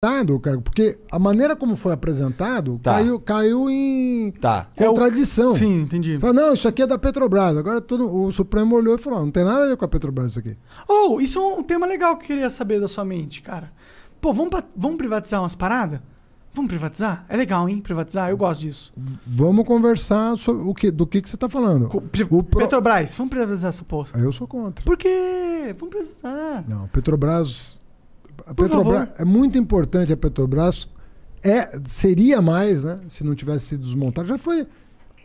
apresentado, cara, porque a maneira como foi apresentado tá. caiu, caiu em tá. contradição. É o... Sim, entendi. não, isso aqui é da Petrobras. Agora todo, o Supremo olhou e falou: não tem nada a ver com a Petrobras isso aqui. Oh, isso é um tema legal que eu queria saber da sua mente, cara. Pô, vamos, vamos privatizar umas paradas? Vamos privatizar? É legal, hein? Privatizar, eu gosto disso. Vamos conversar sobre o que, do que, que você está falando. Co o pro... Petrobras, vamos privatizar essa porra. Eu sou contra. Por quê? Vamos privatizar. Não, Petrobras a Petrobras é muito importante a Petrobras. É, seria mais, né? Se não tivesse sido desmontado, já foi.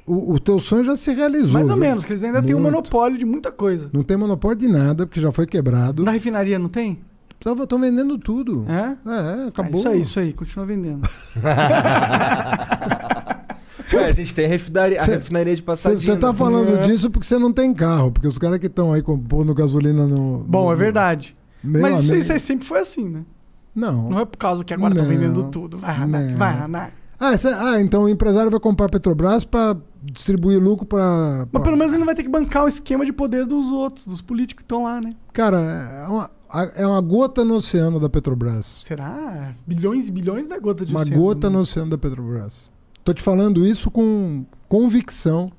O, o teu sonho já se realizou. Mais ou viu? menos, que eles ainda têm um monopólio de muita coisa. Não tem monopólio de nada, porque já foi quebrado. Na refinaria não tem? Estão vendendo tudo. É? É, acabou. Ah, isso aí, isso aí, continua vendendo. Ué, a gente tem a refinaria, cê, a refinaria de passagem. Você está falando é. disso porque você não tem carro, porque os caras que estão aí compondo gasolina no. Bom, no, é verdade. Meu Mas isso aí sempre foi assim, né? Não. Não é por causa que agora estão tá vendendo tudo. Vai, Hanak, vai, Hanak. Ah, ah, então o empresário vai comprar Petrobras para distribuir lucro para. Mas pelo menos ele não vai ter que bancar o esquema de poder dos outros, dos políticos que estão lá, né? Cara, é uma, é uma gota no oceano da Petrobras. Será? Bilhões e bilhões da gota de uma oceano. Uma gota né? no oceano da Petrobras. Tô te falando isso com convicção,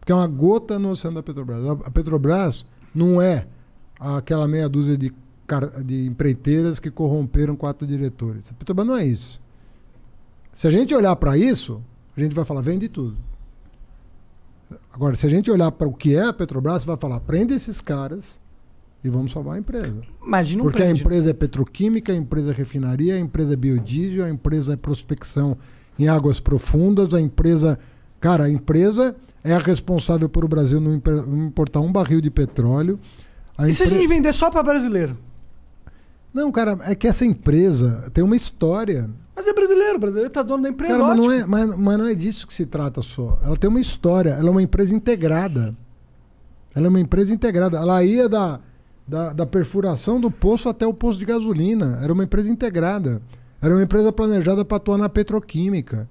porque é uma gota no oceano da Petrobras. A Petrobras não é aquela meia dúzia de de empreiteiras que corromperam quatro diretores. A então, Petrobras não é isso. Se a gente olhar para isso, a gente vai falar, vende tudo. Agora, se a gente olhar para o que é a Petrobras, vai falar, prende esses caras e vamos salvar a empresa. Imagina Porque a empresa é petroquímica, a empresa é refinaria, a empresa é biodiesel, a empresa é prospecção em águas profundas, a empresa. Cara, a empresa é a responsável por o Brasil não importar um barril de petróleo. A e se a gente vender só para brasileiro? Não, cara, é que essa empresa tem uma história. Mas é brasileiro, o brasileiro está dono da empresa. Cara, mas não, é, mas, mas não é disso que se trata só. Ela tem uma história, ela é uma empresa integrada. Ela é uma empresa integrada. Ela ia da, da, da, perfuração do poço até o poço de gasolina. Era uma empresa integrada. Era uma empresa planejada para atuar na petroquímica.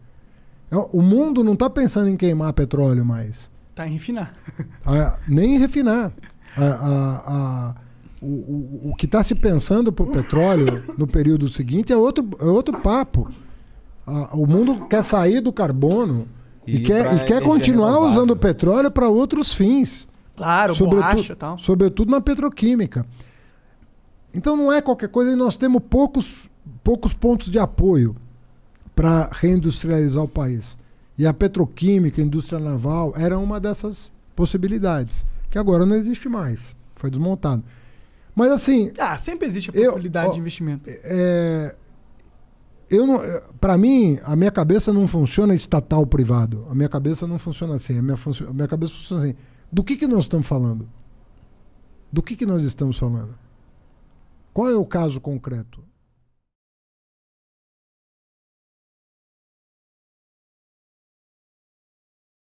É, o mundo não está pensando em queimar petróleo mais. Está em refinar. A, ah, nem em refinar. a, a, a o, o, que está se pensando para o petróleo no período seguinte é outro, é outro papo. o mundo quer sair do carbono e, e quer, e quer continuar renovável. usando o petróleo para outros fins. Claro, sobretudo, borracha tal. Sobretudo na petroquímica. Então não é qualquer coisa e nós temos poucos, poucos pontos de apoio para reindustrializar o país. E a petroquímica, a indústria naval, era uma dessas possibilidades, que agora não existe mais. Foi desmontado. Mas assim. Ah, sempre existe a possibilidade eu, ó, de investimento. É, é eu não. É, Para mim, a minha cabeça não funciona estatal privado. A minha cabeça não funciona assim. A minha, a minha cabeça funciona assim. Do que, que nós estamos falando? Do que, que nós estamos falando? Qual é o caso concreto?